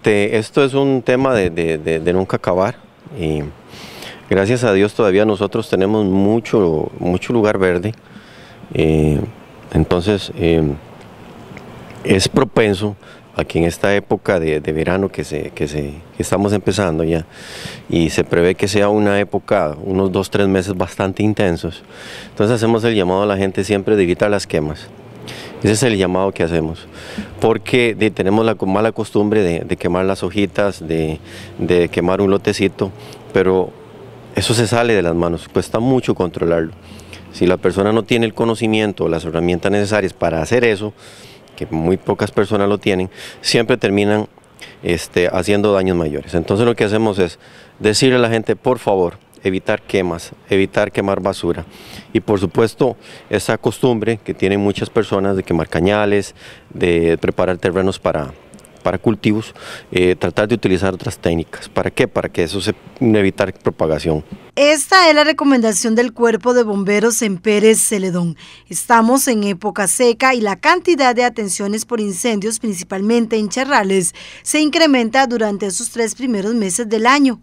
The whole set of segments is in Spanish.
Este, esto es un tema de, nunca acabar y gracias a Dios todavía nosotros tenemos mucho, mucho lugar verde, eh, entonces eh, es propenso a que en esta época de, verano que, se, que estamos empezando ya y se prevé que sea una época, unos dos, tres meses bastante intensos, entonces hacemos el llamado a la gente siempre de evitar las quemas. Ese es el llamado que hacemos, porque tenemos la mala costumbre de, quemar las hojitas, de, quemar un lotecito, pero eso se sale de las manos, cuesta mucho controlarlo. Si la persona no tiene el conocimiento o las herramientas necesarias para hacer eso, que muy pocas personas lo tienen, siempre terminan este, haciendo daños mayores. Entonces lo que hacemos es decirle a la gente, por favor, evitar quemas, evitar quemar basura. Y por supuesto, esa costumbre que tienen muchas personas de quemar cañales, de preparar terrenos para, para cultivos, eh, tratar de utilizar otras técnicas. ¿Para qué? Para que eso se evitar propagación. Esta es la recomendación del Cuerpo de Bomberos en Pérez Celedón. Estamos en época seca y la cantidad de atenciones por incendios, principalmente en charrales, se incrementa durante esos tres primeros meses del año.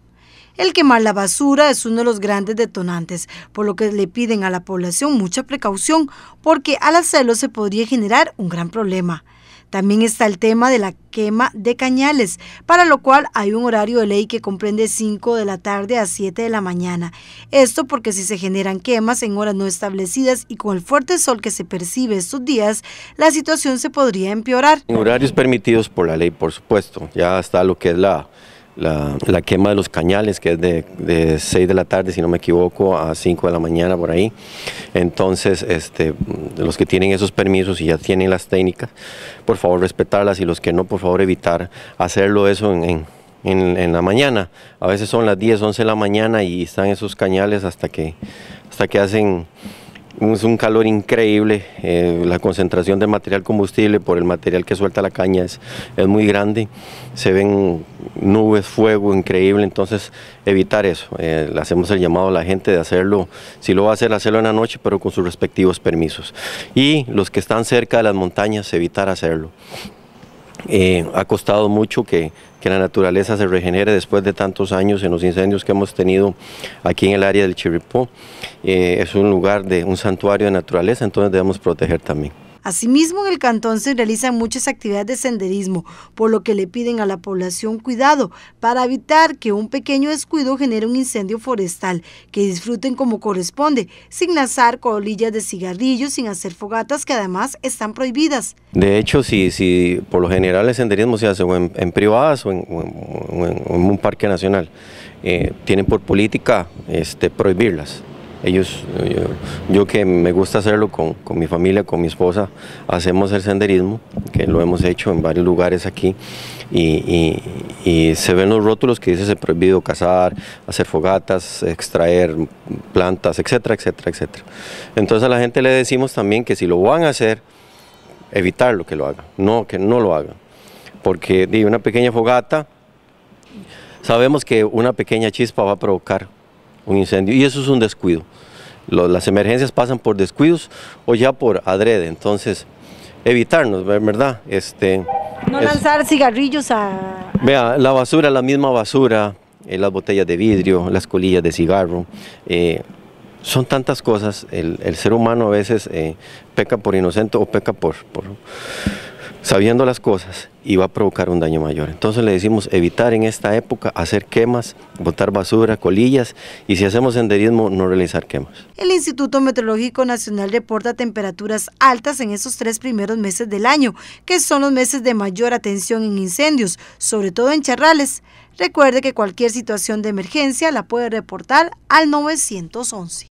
El quemar la basura es uno de los grandes detonantes, por lo que le piden a la población mucha precaución, porque al hacerlo se podría generar un gran problema. También está el tema de la quema de cañales, para lo cual hay un horario de ley que comprende 5 de la tarde a 7 de la mañana. Esto porque si se generan quemas en horas no establecidas y con el fuerte sol que se percibe estos días, la situación se podría empeorar. En horarios permitidos por la ley, por supuesto, ya está lo que es la la, quema de los cañales, que es de, 6 de la tarde, si no me equivoco, a 5 de la mañana por ahí. Entonces, este, los que tienen esos permisos y ya tienen las técnicas, por favor respetarlas y los que no, por favor evitar hacerlo eso en, la mañana. A veces son las 10, 11 de la mañana y están esos cañales hasta que, hasta que hacen es un calor increíble, eh, la concentración de material combustible por el material que suelta la caña es, es muy grande, se ven nubes, fuego increíble, entonces evitar eso, eh, hacemos el llamado a la gente de hacerlo, si lo va a hacer, hacerlo en la noche, pero con sus respectivos permisos. Y los que están cerca de las montañas, evitar hacerlo. Eh, ha costado mucho que, la naturaleza se regenere después de tantos años en los incendios que hemos tenido aquí en el área del Chiripó. Eh, es un lugar de un santuario de naturaleza, entonces debemos proteger también. Asimismo, en el cantón se realizan muchas actividades de senderismo, por lo que le piden a la población cuidado para evitar que un pequeño descuido genere un incendio forestal, que disfruten como corresponde, sin lanzar colillas de cigarrillos, sin hacer fogatas que además están prohibidas. De hecho, si, por lo general el senderismo se hace en, privadas o en, un parque nacional, eh, tienen por política este, prohibirlas. Ellos, yo, que me gusta hacerlo con, mi familia, con mi esposa, hacemos el senderismo, que lo hemos hecho en varios lugares aquí, y, se ven los rótulos que dice se prohibido cazar, hacer fogatas, extraer plantas, etcétera, etcétera, etcétera. Entonces a la gente le decimos también que si lo van a hacer, evitarlo que lo hagan, no, que no lo hagan, porque una pequeña fogata, sabemos que una pequeña chispa va a provocar un incendio y eso es un descuido. las emergencias pasan por descuidos o ya por adrede, entonces evitarnos, ¿verdad? Este, no lanzar cigarrillos a... Vea, la basura, la misma basura, eh, las botellas de vidrio, las colillas de cigarro, eh, son tantas cosas, el, ser humano a veces eh, peca por inocente o peca por sabiendo las cosas, va a provocar un daño mayor. Entonces le decimos evitar en esta época hacer quemas, botar basura, colillas y si hacemos senderismo no realizar quemas. El Instituto Meteorológico Nacional reporta temperaturas altas en esos tres primeros meses del año, que son los meses de mayor atención en incendios, sobre todo en charrales. Recuerde que cualquier situación de emergencia la puede reportar al 911.